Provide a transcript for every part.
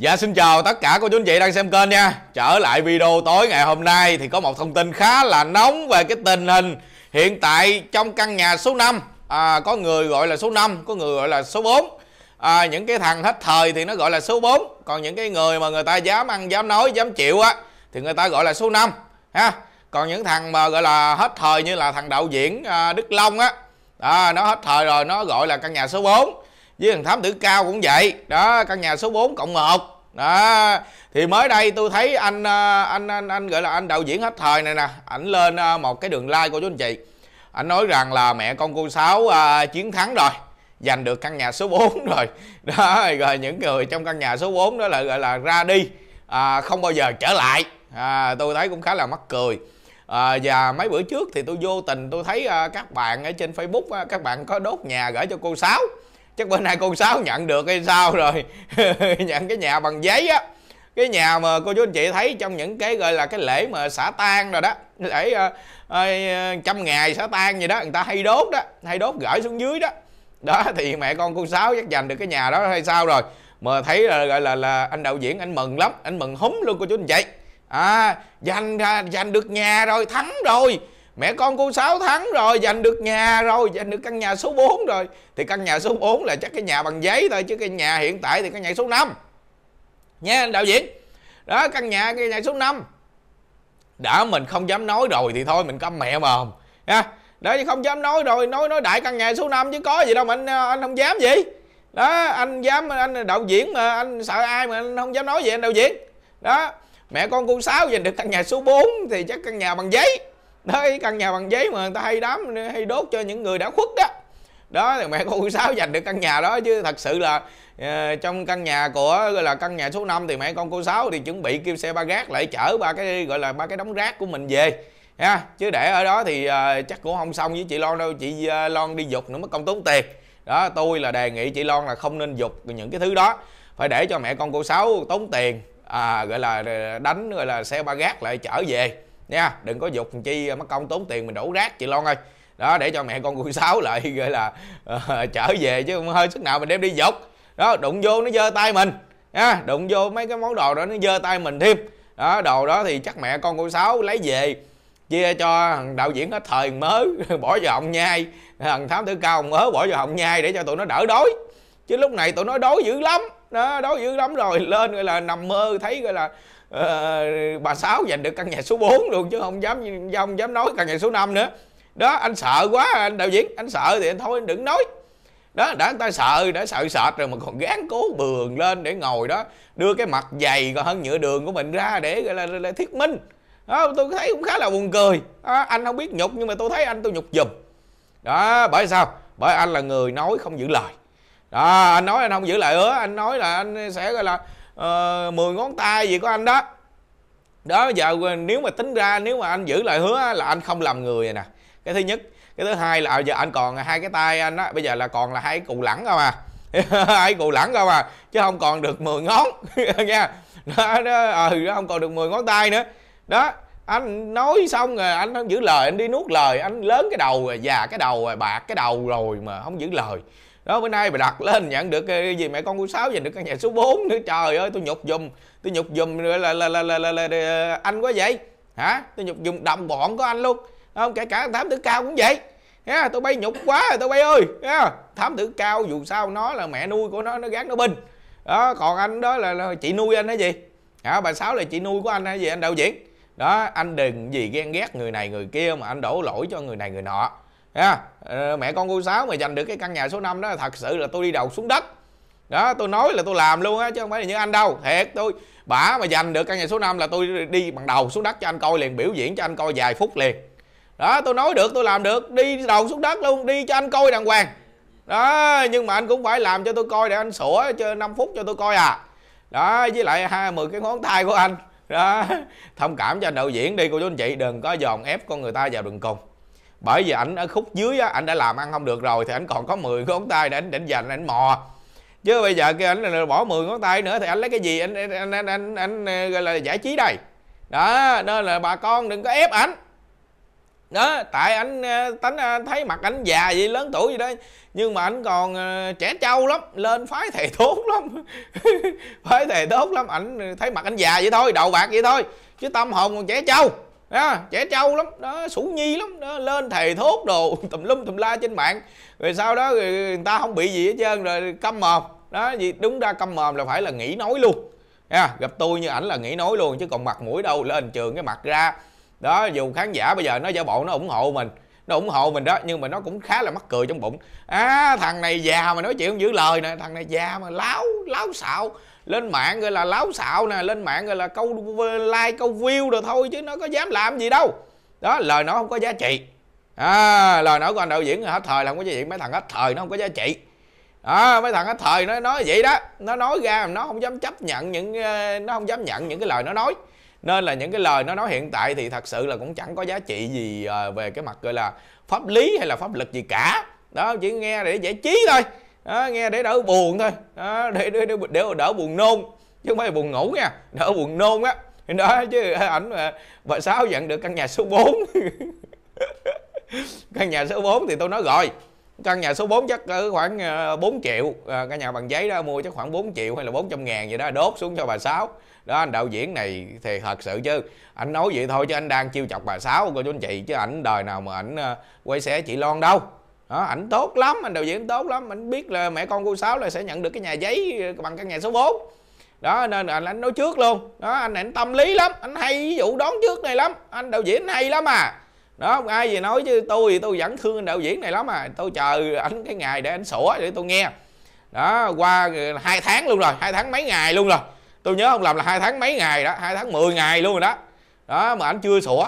Dạ xin chào tất cả cô chú anh chị đang xem kênh nha Trở lại video tối ngày hôm nay thì có một thông tin khá là nóng về cái tình hình Hiện tại trong căn nhà số 5 à, Có người gọi là số 5, có người gọi là số 4 à, Những cái thằng hết thời thì nó gọi là số 4 Còn những cái người mà người ta dám ăn, dám nói, dám chịu á Thì người ta gọi là số 5 ha Còn những thằng mà gọi là hết thời như là thằng đạo diễn à, Đức Long á à, Nó hết thời rồi, nó gọi là căn nhà số 4 với thằng thám tử cao cũng vậy đó căn nhà số 4 cộng một đó thì mới đây tôi thấy anh à, anh anh anh gọi là anh đạo diễn hết thời này nè ảnh lên à, một cái đường like của chú anh chị anh nói rằng là mẹ con cô sáu à, chiến thắng rồi giành được căn nhà số 4 rồi đó rồi những người trong căn nhà số 4 đó là gọi là ra đi à, không bao giờ trở lại à, tôi thấy cũng khá là mắc cười à, và mấy bữa trước thì tôi vô tình tôi thấy à, các bạn ở trên facebook à, các bạn có đốt nhà gửi cho cô sáu chắc bên hai con sáu nhận được hay sao rồi nhận cái nhà bằng giấy á cái nhà mà cô chú anh chị thấy trong những cái gọi là cái lễ mà xả tan rồi đó lễ uh, trăm ngày xả tan gì đó người ta hay đốt đó hay đốt gửi xuống dưới đó đó thì mẹ con cô sáu chắc giành được cái nhà đó hay sao rồi mà thấy là gọi là là anh đạo diễn anh mừng lắm anh mừng húm luôn cô chú anh chị à giành giành được nhà rồi thắng rồi mẹ con cô 6 tháng rồi giành được nhà rồi giành được căn nhà số 4 rồi thì căn nhà số 4 là chắc cái nhà bằng giấy thôi chứ cái nhà hiện tại thì căn nhà số 5 nha đạo diễn đó căn nhà cái nhà số 5 đã mình không dám nói rồi thì thôi mình câm mẹ mà không nha đó chứ không dám nói rồi nói nói đại căn nhà số 5 chứ có gì đâu mà anh anh không dám gì đó anh dám anh đạo diễn mà anh sợ ai mà anh không dám nói gì anh đạo diễn đó mẹ con cô sáu giành được căn nhà số 4 thì chắc căn nhà bằng giấy đấy căn nhà bằng giấy mà người ta hay đám hay đốt cho những người đã khuất đó đó thì mẹ con sáu giành được căn nhà đó chứ thật sự là ờ, trong căn nhà của gọi là căn nhà số 5 thì mẹ con cô sáu thì chuẩn bị kêu xe ba gác lại chở ba cái gọi là ba cái đống rác của mình về ha chứ để ở đó thì ờ, chắc cũng không xong với chị Lon đâu chị uh, Lon đi dục nữa mất công tốn tiền đó tôi là đề nghị chị Lon là không nên dục những cái thứ đó phải để cho mẹ con cô sáu tốn tiền à, gọi là đánh gọi là xe ba gác lại chở về nha đừng có dục chi mất công tốn tiền mình đổ rác chị Loan ơi đó để cho mẹ con cùi sáu lại gọi là uh, trở về chứ hơi sức nào mình đem đi dục đó đụng vô nó giơ tay mình nha đụng vô mấy cái món đồ đó nó giơ tay mình thêm đó đồ đó thì chắc mẹ con cô sáu lấy về chia cho thằng đạo diễn hết thời mới bỏ vào họng nhai thằng thám tử cao mớ bỏ vào họng nhai để cho tụi nó đỡ đói chứ lúc này tụi nó đói dữ lắm đó đói dữ lắm rồi lên gọi là nằm mơ thấy gọi là Ờ, bà sáu giành được căn nhà số 4 luôn chứ không dám không dám nói căn nhà số 5 nữa đó anh sợ quá anh đạo diễn anh sợ thì anh thôi anh đừng nói đó đã ta sợ đã sợ sệt rồi mà còn gán cố bường lên để ngồi đó đưa cái mặt dày còn hơn nhựa đường của mình ra để gọi là, là, là thuyết minh đó, tôi thấy cũng khá là buồn cười đó, anh không biết nhục nhưng mà tôi thấy anh tôi nhục dùm đó bởi sao bởi anh là người nói không giữ lời đó anh nói anh không giữ lời hứa anh nói là anh sẽ gọi là uh, ờ, 10 ngón tay gì của anh đó đó giờ nếu mà tính ra nếu mà anh giữ lời hứa là anh không làm người rồi nè cái thứ nhất cái thứ hai là ờ, giờ anh còn hai cái tay anh á bây giờ là còn là hai cái cụ lẳng không à hai cụ lẳng không à chứ không còn được 10 ngón nha đó, đó, ừ, không còn được 10 ngón tay nữa đó anh nói xong rồi anh không giữ lời anh đi nuốt lời anh lớn cái đầu rồi già cái đầu rồi bạc cái đầu rồi mà không giữ lời đó bữa nay mày đặt lên nhận được ờ, cái gì mẹ con của sáu giành được căn nhà số 4 nữa trời ơi tôi nhục dùm tôi nhục dùm là là là là, là, là, là ờ, anh quá vậy hả tôi nhục dùm đồng bọn của anh luôn không kể cả thám tử cao cũng vậy nha tôi bay nhục quá tôi bay ơi nha thám tử cao dù sao nó là mẹ nuôi của nó nó gán nó binh đó còn anh đó là, là chị nuôi anh hay gì hả bà sáu là chị nuôi của anh hay gì anh đạo diễn đó anh đừng gì ghen ghét người này người kia mà anh đổ lỗi cho người này người nọ yeah. À, ờ, mẹ con cô sáu mà giành được cái căn nhà số 5 đó thật sự là tôi đi đầu xuống đất đó tôi nói là tôi làm luôn á chứ không phải là như anh đâu thiệt tôi bả mà giành được căn nhà số 5 là tôi đi bằng đầu xuống đất cho anh coi liền biểu diễn cho anh coi vài phút liền đó tôi nói được tôi làm được đi đầu xuống đất luôn đi cho anh coi đàng hoàng đó nhưng mà anh cũng phải làm cho tôi coi để anh sủa cho 5 phút cho tôi coi à đó với lại hai mười cái ngón tay của anh đó thông cảm cho anh đạo diễn đi cô chú anh chị đừng có dòm ép con người ta vào đường cùng bởi vì ảnh ở khúc dưới á ảnh đã làm ăn không được rồi thì ảnh còn có 10 ngón tay để ảnh định dành ảnh mò chứ bây giờ kia ảnh bỏ 10 ngón tay nữa thì ảnh lấy cái gì ảnh anh anh anh anh gọi là giải trí đây đó nên là bà con đừng có ép ảnh đó tại ảnh ờ, tính ờ, thấy mặt ảnh già vậy lớn tuổi gì đó nhưng mà ảnh còn ờ, trẻ trâu lắm lên phái thầy tốt lắm phái thầy tốt lắm ảnh thấy mặt ảnh già vậy thôi đầu bạc vậy thôi chứ tâm hồn còn trẻ trâu à, trẻ trâu lắm đó sủ nhi lắm đó lên thầy thốt đồ tùm lum tùm la trên mạng rồi sau đó rồi người ta không bị gì hết trơn rồi câm mồm đó gì đúng ra câm mồm là phải là nghỉ nói luôn à, gặp tôi như ảnh là nghỉ nói luôn chứ còn mặt mũi đâu lên trường cái mặt ra đó dù khán giả bây giờ nó giả bộ nó ủng hộ mình nó ủng hộ mình đó nhưng mà nó cũng khá là mắc cười trong bụng à thằng này già mà nói chuyện không giữ lời nè thằng này già mà láo láo xạo lên mạng gọi là láo xạo nè lên mạng gọi là câu like câu view rồi thôi chứ nó có dám làm gì đâu đó lời nó không có giá trị à, lời nói của anh đạo diễn hết thời là không có giá trị mấy thằng hết thời nó không có giá trị à, mấy thằng hết thời nó nói vậy đó nó nói ra nó không dám chấp nhận những ờ, nó không dám nhận những cái lời nó nói nên là những cái lời nó nói hiện tại thì thật sự là cũng chẳng có giá trị gì ờ, về cái mặt gọi là pháp lý hay là pháp luật gì cả đó chỉ nghe để giải trí thôi đó, nghe để đỡ buồn thôi đó, để, để, để, để đỡ buồn nôn chứ không phải buồn ngủ nha đỡ buồn nôn á đó chứ ảnh mà bà sáu nhận được căn nhà số 4 căn nhà số 4 thì tôi nói rồi căn nhà số 4 chắc ở khoảng 4 ờ, triệu ờ, căn nhà bằng giấy đó mua chắc khoảng 4 triệu hay là 400 ngàn gì đó đốt xuống cho bà Sáu đó anh đạo diễn này thì thật sự chứ anh nói vậy thôi chứ anh đang chiêu chọc bà Sáu cô chú anh chị chứ ảnh đời nào mà ảnh ờ, quay xe chị Loan đâu đó, ảnh tốt lắm anh đạo diễn tốt lắm anh biết là mẹ con cô sáu là sẽ nhận được cái nhà giấy ờ, bằng căn nhà số 4 đó nên là anh nói trước luôn đó anh này anh tâm lý lắm anh hay ví dụ đón trước này lắm anh đạo diễn hay lắm à đó không ai gì nói chứ tôi tôi vẫn thương anh đạo diễn này lắm à tôi chờ ảnh cái ngày để anh sủa để tôi nghe đó qua ờ, hai tháng luôn rồi hai tháng mấy ngày luôn rồi tôi nhớ không làm là hai tháng mấy ngày đó hai tháng 10 ngày luôn rồi đó đó mà anh chưa sủa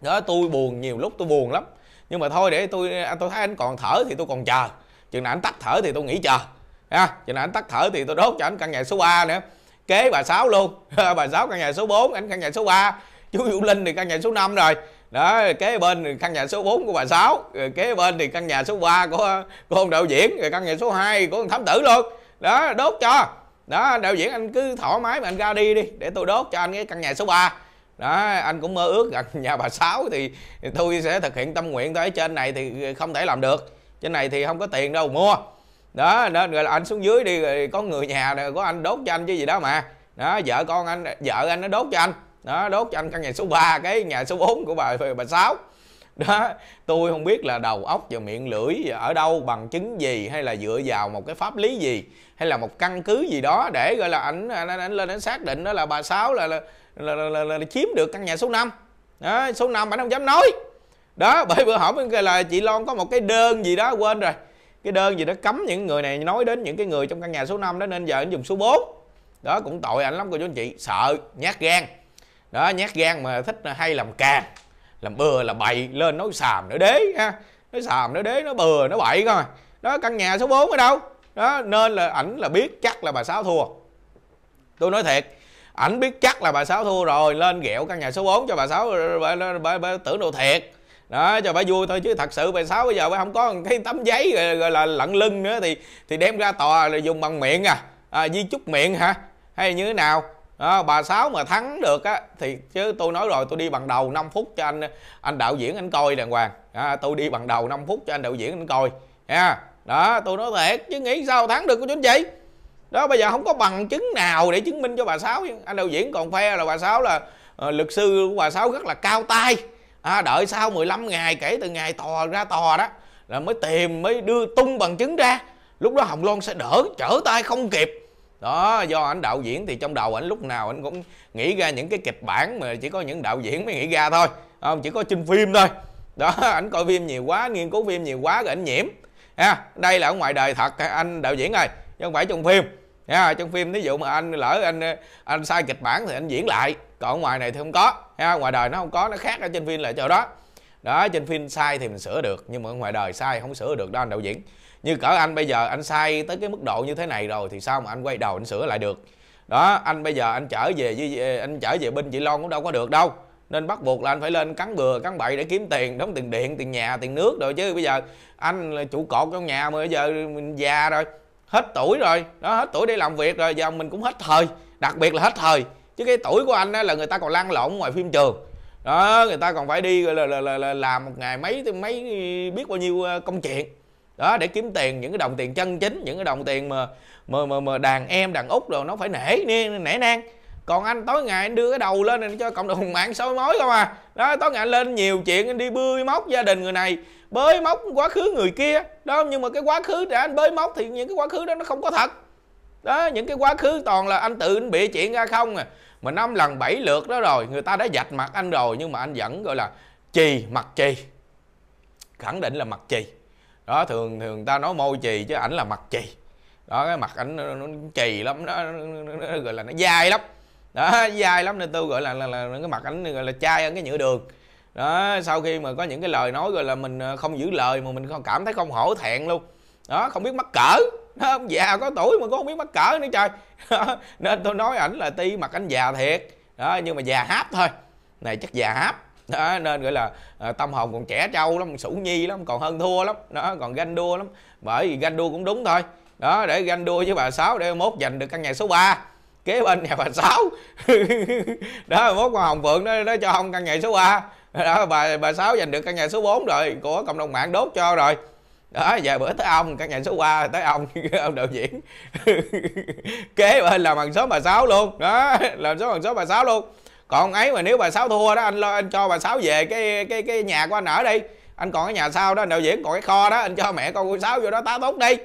đó tôi buồn nhiều lúc tôi buồn lắm nhưng mà thôi để tôi à, tôi thấy anh còn thở thì tôi còn chờ chừng nào anh tắt thở thì tôi nghỉ chờ ha à, chừng nào anh tắt thở thì tôi đốt cho anh căn nhà số 3 nữa kế bà sáu luôn bà sáu căn nhà số 4 anh căn nhà số 3 chú Vũ Linh thì căn nhà số 5 rồi đó kế bên thì căn nhà số 4 của bà sáu rồi kế bên thì căn nhà số 3 của của ông đạo diễn rồi căn nhà số 2 của ông thám tử luôn đó đốt cho đó đạo diễn anh cứ thoải mái mà anh ra đi đi để tôi đốt cho anh cái căn nhà số 3 đó anh cũng mơ ước gần nhà bà sáu thì tôi sẽ thực hiện tâm nguyện tới trên này thì không thể làm được trên này thì không có tiền đâu mua đó nên là anh xuống dưới đi rồi có người nhà rồi có anh đốt cho anh chứ gì đó mà đó vợ con anh vợ anh nó đốt cho anh đó đốt cho anh căn nhà số 3 cái nhà số 4 của bà bà sáu đó tôi không biết là đầu óc và miệng lưỡi ở đâu bằng chứng gì hay là dựa vào một cái pháp lý gì hay là một căn cứ gì đó để gọi là anh, anh, anh lên đến xác định đó là bà sáu là, là là, là, là, là, là chiếm được căn nhà số 5 đó, số 5 bạn không dám nói đó bởi bữa hổm là chị Loan có một cái đơn gì đó quên rồi cái đơn gì đó cấm những người này nói đến những cái người trong căn nhà số 5 đó nên giờ anh dùng số 4 đó cũng tội ảnh lắm cô chú anh chị sợ nhát gan đó nhát gan mà thích hay làm càng làm bừa là bậy lên nói xàm nữa đế ha nói xàm nữa đế nó bừa nó bậy coi đó căn nhà số 4 ở đâu đó nên là ảnh là biết chắc là bà sáu thua tôi nói thiệt ảnh biết chắc là bà sáu thua rồi lên ghẹo căn nhà số 4 cho bà sáu bà, bà, bà, bà tưởng đồ thiệt đó cho bà vui thôi chứ thật sự bà sáu bây giờ bà không có cái tấm giấy rồi, rồi là lận lưng nữa thì thì đem ra tòa rồi dùng bằng miệng à, à di chúc miệng hả hay như thế nào đó, bà sáu mà thắng được á thì chứ tôi nói rồi tôi đi bằng đầu 5 phút cho anh anh đạo diễn anh coi đàng hoàng à, tôi đi bằng đầu 5 phút cho anh đạo diễn anh coi nha đó tôi nói thiệt chứ nghĩ sao thắng được của chính chị đó bây giờ không có bằng chứng nào để chứng minh cho bà sáu anh đạo diễn còn phe là bà sáu là uh, luật sư của bà sáu rất là cao tay à, đợi sau 15 ngày kể từ ngày tòa ra tòa đó là mới tìm mới đưa tung bằng chứng ra lúc đó hồng loan sẽ đỡ trở tay không kịp đó do ảnh đạo diễn thì trong đầu ảnh lúc nào ảnh cũng nghĩ ra những cái kịch bản mà chỉ có những đạo diễn mới nghĩ ra thôi không chỉ có trên phim thôi đó ảnh coi phim nhiều quá nghiên cứu phim nhiều quá rồi ảnh nhiễm ha à, đây là ở ngoài đời thật anh đạo diễn ơi chứ không phải trong phim ha trong phim ví dụ mà anh lỡ anh anh sai kịch bản thì anh diễn lại còn ngoài này thì không có ha ngoài đời nó không có nó khác ở trên phim là chỗ đó đó trên phim sai thì mình sửa được nhưng mà ngoài đời sai không sửa được đó anh đạo diễn như cỡ anh bây giờ anh sai tới cái mức độ như thế này rồi thì sao mà anh quay đầu anh sửa lại được đó anh bây giờ anh trở về với anh trở về bên chị lon cũng đâu có được đâu nên bắt buộc là anh phải lên cắn bừa cắn bậy để kiếm tiền đóng tiền điện tiền nhà tiền nước rồi chứ bây giờ anh là chủ cột trong nhà mà bây giờ mình già rồi hết tuổi rồi đó hết tuổi đi làm việc rồi giờ ông mình cũng hết thời đặc biệt là hết thời chứ cái tuổi của anh á là người ta còn lăn lộn ngoài phim trường đó người ta còn phải đi là, là, là, là làm một ngày mấy mấy biết bao nhiêu ờ, công chuyện đó để kiếm tiền những cái đồng tiền chân chính những cái đồng tiền mà mà mà, mà đàn em đàn út rồi nó phải nể nể nang còn anh tối ngày anh đưa cái đầu lên anh cho cộng đồng mạng soi mối không à đó tối ngày anh lên nhiều chuyện anh đi bươi móc gia đình người này bới móc quá khứ người kia đó nhưng mà cái quá khứ để anh bới móc thì những cái quá khứ đó nó không có thật đó những cái quá khứ toàn là anh tự anh bịa chuyện ra không à mà năm lần bảy lượt đó rồi người ta đã dạch mặt anh rồi nhưng mà anh vẫn gọi là chì mặt chì khẳng định là mặt chì đó thường thường ta nói môi chì chứ ảnh là mặt chì đó cái mặt ảnh nó, nó, nó chì lắm đó nó, nó, nó, nó, gọi là nó dai lắm đó dai lắm nên tôi gọi là, là là cái mặt ảnh gọi là chai ở cái nhựa đường đó sau khi mà có những cái lời nói gọi là mình ờ, không giữ lời mà mình không cảm thấy không hổ thẹn luôn đó không biết mắc cỡ đó, già có tuổi mà cũng không biết mắc cỡ nữa trời đó, nên tôi nói ảnh là ti mặt ảnh già thiệt đó nhưng mà già háp thôi này chắc già háp đó nên gọi là à, tâm hồn còn trẻ trâu lắm sủ nhi lắm còn hơn thua lắm đó còn ganh đua lắm bởi vì ganh đua cũng đúng thôi đó để ganh đua với bà sáu để mốt giành được căn nhà số 3 kế bên nhà bà sáu đó mốt con hồng phượng đó, đó cho ông căn nhà số 3 đó bà bà sáu giành được căn nhà số 4 rồi của cộng đồng mạng đốt cho rồi đó giờ bữa tới ông căn nhà số 3 tới ông ông đạo diễn kế bên là bằng số bà sáu luôn đó làm số bằng số bà sáu luôn còn ấy mà nếu bà sáu thua đó anh lo anh cho bà sáu về cái cái cái nhà của anh ở đi anh còn cái nhà sau đó anh đạo diễn còn cái kho đó anh cho mẹ con cô sáu vô đó tá túc đi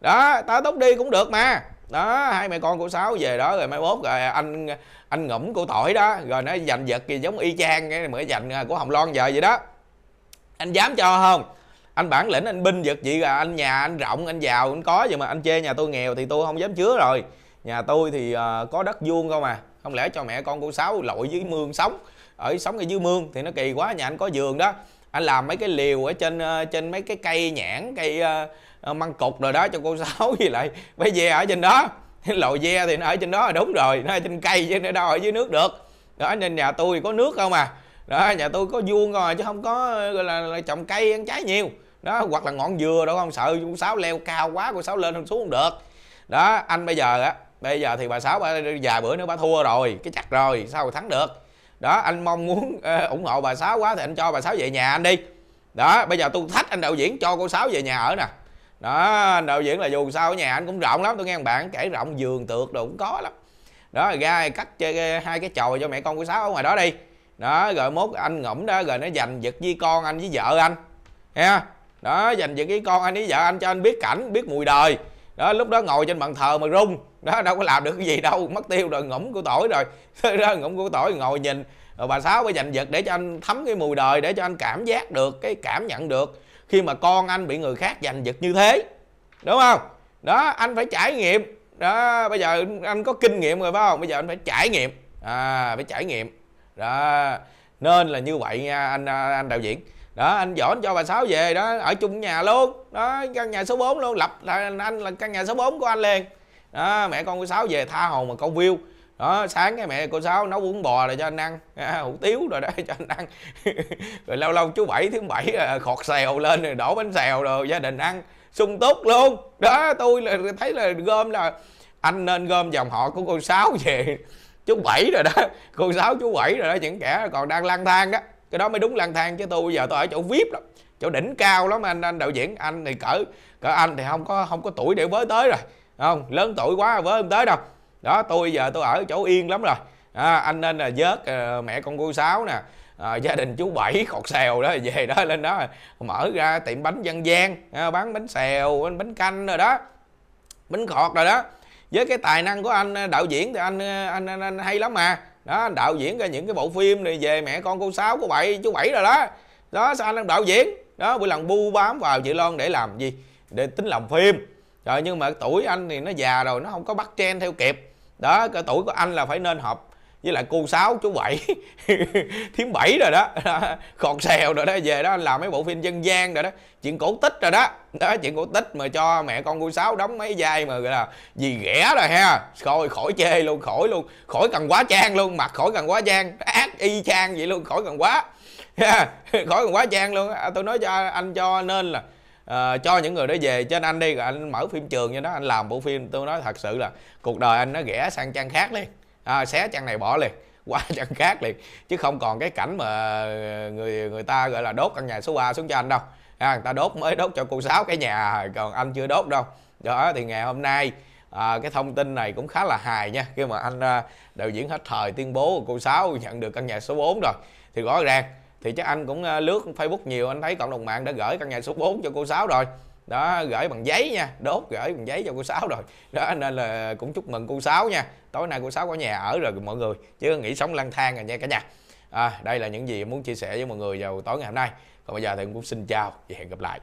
đó tá túc đi cũng được mà đó hai mẹ con của sáu về đó rồi mai mốt rồi anh anh ngủm của tỏi đó rồi nó giành giật gì giống y chang cái mới giành à, của hồng loan giờ vậy đó anh dám cho không anh bản lĩnh anh binh giật vậy là anh nhà anh rộng anh giàu anh có gì mà anh chê nhà tôi nghèo thì tôi không dám chứa rồi nhà tôi thì uh, có đất vuông không à không lẽ cho mẹ con của sáu lội dưới mương sống ở sống ở dưới mương thì nó kỳ quá nhà anh có giường đó anh làm mấy cái liều ở trên uh, trên mấy cái cây nhãn cây uh, Ờ, măng cục rồi đó cho cô sáu gì lại bây giờ ở trên đó lồi ve thì nó ở trên đó là đúng rồi nó ở trên cây chứ nó đâu ở dưới nước được đó nên nhà tôi có nước không à đó nhà tôi có vuông rồi chứ không có gọi là, là trồng cây ăn trái nhiều đó hoặc là ngọn dừa đâu không sợ cô sáu leo cao quá cô sáu lên không xuống không được đó anh bây giờ á bây giờ thì bà sáu bà vài bữa nữa bà thua rồi cái chắc rồi sao mà thắng được đó anh mong muốn uh, ủng hộ bà sáu quá thì anh cho bà sáu về nhà anh đi đó bây giờ tôi thách anh đạo diễn cho cô sáu về nhà ở nè đó đạo diễn là dù sao ở nhà anh cũng rộng lắm tôi nghe bạn kể rộng giường tược đồ cũng có lắm đó ra cắt chơi hai cái chòi cho mẹ con của sáu ở ngoài đó đi đó rồi mốt anh ngủm đó rồi nó dành giật với con anh với vợ anh ha đó dành giật với con anh với vợ anh cho anh biết cảnh biết mùi đời đó lúc đó ngồi trên bàn thờ mà rung đó đâu có làm được cái gì đâu mất tiêu rồi ngủm của tỏi rồi đó ngủm của tỏi ngồi nhìn rồi bà sáu mới dành giật để cho anh thấm cái mùi đời để cho anh cảm giác được cái cảm nhận được khi mà con anh bị người khác giành giật như thế đúng không đó anh phải trải nghiệm đó bây giờ anh có kinh nghiệm rồi phải không bây giờ anh phải trải nghiệm à phải trải nghiệm đó nên là như vậy nha anh à, anh đạo diễn đó anh dỗ anh cho bà sáu về đó ở chung nhà luôn đó căn nhà số 4 luôn lập là anh là căn nhà số 4 của anh liền đó mẹ con của sáu về tha hồ mà con view đó sáng cái mẹ cô sáu nấu uống bò rồi cho anh ăn à, hủ tiếu rồi đó cho anh ăn rồi lâu lâu chú bảy thứ bảy khọt xèo lên rồi đổ bánh xèo rồi gia đình ăn sung túc luôn đó tôi là thấy là gom là anh nên gom dòng họ của cô sáu về chú bảy rồi đó cô sáu chú bảy rồi đó những kẻ còn đang lang thang đó cái đó mới đúng lang thang chứ tôi bây giờ tôi ở chỗ vip lắm chỗ đỉnh cao lắm anh anh đạo diễn anh thì cỡ cỡ anh thì không có không có tuổi để với tới rồi không lớn tuổi quá với không tới đâu đó tôi giờ tôi ở chỗ yên lắm rồi à, anh nên là vớt à, mẹ con cô sáu nè à, gia đình chú bảy cọt xèo đó về đó lên đó mở ra tiệm bánh dân gian à, bán bánh xèo bánh, bánh canh rồi đó bánh khọt rồi đó với cái tài năng của anh đạo diễn thì anh anh, anh, anh hay lắm mà đó anh đạo diễn ra những cái bộ phim này về mẹ con cô sáu cô bảy chú bảy rồi đó đó sao anh đang đạo diễn đó bữa lần bu bám vào chị loan để làm gì để tính làm phim rồi nhưng mà tuổi anh thì nó già rồi nó không có bắt trend theo kịp đó cái tuổi của anh là phải nên hợp với lại cô sáu chú bảy thím bảy rồi đó khọt xèo rồi đó về đó anh làm mấy bộ phim dân gian rồi đó chuyện cổ tích rồi đó đó chuyện cổ tích mà cho mẹ con cô sáu đóng mấy vai mà gọi là gì ghẻ rồi ha thôi khỏi chê luôn khỏi luôn khỏi cần quá trang luôn mặt khỏi cần quá trang ác y chang vậy luôn khỏi cần quá khỏi cần quá trang luôn à, tôi nói cho anh cho nên là uh, cho những người đó về cho nên anh đi rồi anh mở phim trường như đó anh làm bộ phim tôi nói thật sự là cuộc đời anh nó ghẻ sang trang khác đi à, xé trang này bỏ liền qua trang khác liền chứ không còn cái cảnh mà người người ta gọi là đốt căn nhà số 3 xuống cho anh đâu à, người ta đốt mới đốt cho cô sáu cái nhà còn anh chưa đốt đâu đó thì ngày hôm nay à, cái thông tin này cũng khá là hài nha khi mà anh à, đạo diễn hết thời tuyên bố cô sáu nhận được căn nhà số 4 rồi thì rõ ràng thì chắc anh cũng ờ, lướt Facebook nhiều anh thấy cộng đồng mạng đã gửi căn nhà số 4 cho cô Sáu rồi đó gửi bằng giấy nha đốt gửi bằng giấy cho cô sáu rồi đó nên là cũng chúc mừng cô sáu nha tối nay cô sáu có nhà ở rồi mọi người chứ nghĩ sống lang thang rồi nha cả nhà à, đây là những gì muốn chia sẻ với mọi người vào tối ngày hôm nay còn bây giờ thì cũng xin chào và hẹn gặp lại